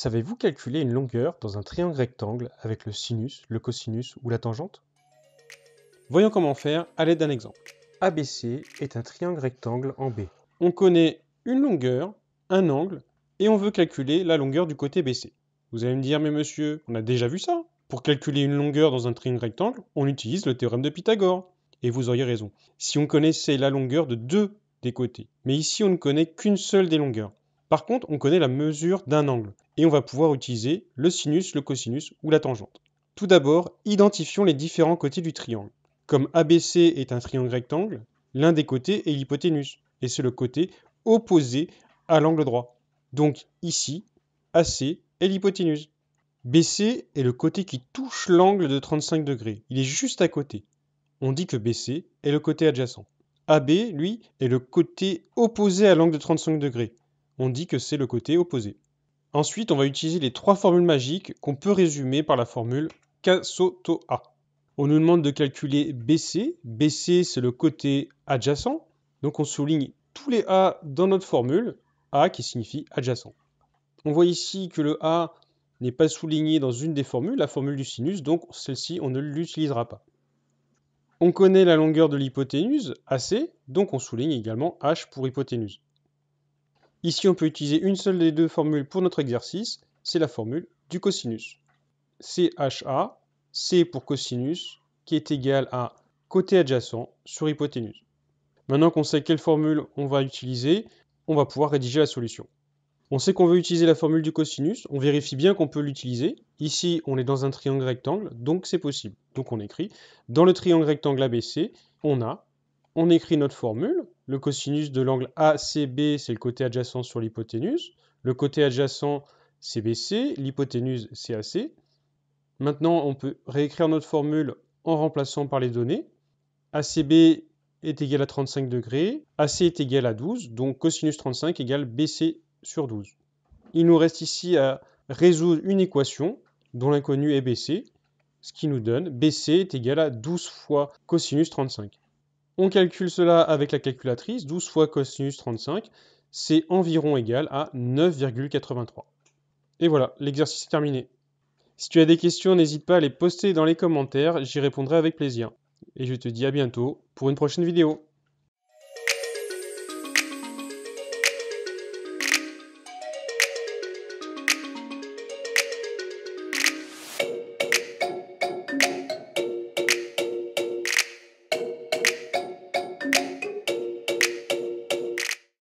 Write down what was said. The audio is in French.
Savez-vous calculer une longueur dans un triangle rectangle avec le sinus, le cosinus ou la tangente Voyons comment faire à l'aide d'un exemple. ABC est un triangle rectangle en B. On connaît une longueur, un angle, et on veut calculer la longueur du côté BC. Vous allez me dire, mais monsieur, on a déjà vu ça Pour calculer une longueur dans un triangle rectangle, on utilise le théorème de Pythagore. Et vous auriez raison. Si on connaissait la longueur de deux des côtés, mais ici on ne connaît qu'une seule des longueurs. Par contre, on connaît la mesure d'un angle et on va pouvoir utiliser le sinus, le cosinus ou la tangente. Tout d'abord, identifions les différents côtés du triangle. Comme ABC est un triangle rectangle, l'un des côtés est l'hypoténuse et c'est le côté opposé à l'angle droit. Donc ici, AC est l'hypoténuse. BC est le côté qui touche l'angle de 35 degrés. Il est juste à côté. On dit que BC est le côté adjacent. AB, lui, est le côté opposé à l'angle de 35 degrés on dit que c'est le côté opposé. Ensuite, on va utiliser les trois formules magiques qu'on peut résumer par la formule casso-to-a. On nous demande de calculer BC. BC, c'est le côté adjacent. Donc on souligne tous les A dans notre formule, A qui signifie adjacent. On voit ici que le A n'est pas souligné dans une des formules, la formule du sinus, donc celle-ci, on ne l'utilisera pas. On connaît la longueur de l'hypoténuse, AC, donc on souligne également H pour hypoténuse. Ici, on peut utiliser une seule des deux formules pour notre exercice, c'est la formule du cosinus. CHA, C pour cosinus, qui est égal à côté adjacent sur hypoténuse. Maintenant qu'on sait quelle formule on va utiliser, on va pouvoir rédiger la solution. On sait qu'on veut utiliser la formule du cosinus, on vérifie bien qu'on peut l'utiliser. Ici, on est dans un triangle rectangle, donc c'est possible. Donc on écrit, dans le triangle rectangle ABC, on a, on écrit notre formule, le cosinus de l'angle ACB, c'est le côté adjacent sur l'hypoténuse. Le côté adjacent, c'est BC. L'hypoténuse, c'est AC. Maintenant, on peut réécrire notre formule en remplaçant par les données. ACB est égal à 35 degrés, AC est égal à 12, donc cosinus 35 égale BC sur 12. Il nous reste ici à résoudre une équation dont l'inconnu est BC, ce qui nous donne BC est égal à 12 fois cosinus 35. On calcule cela avec la calculatrice, 12 fois cosinus 35, c'est environ égal à 9,83. Et voilà, l'exercice est terminé. Si tu as des questions, n'hésite pas à les poster dans les commentaires, j'y répondrai avec plaisir. Et je te dis à bientôt pour une prochaine vidéo.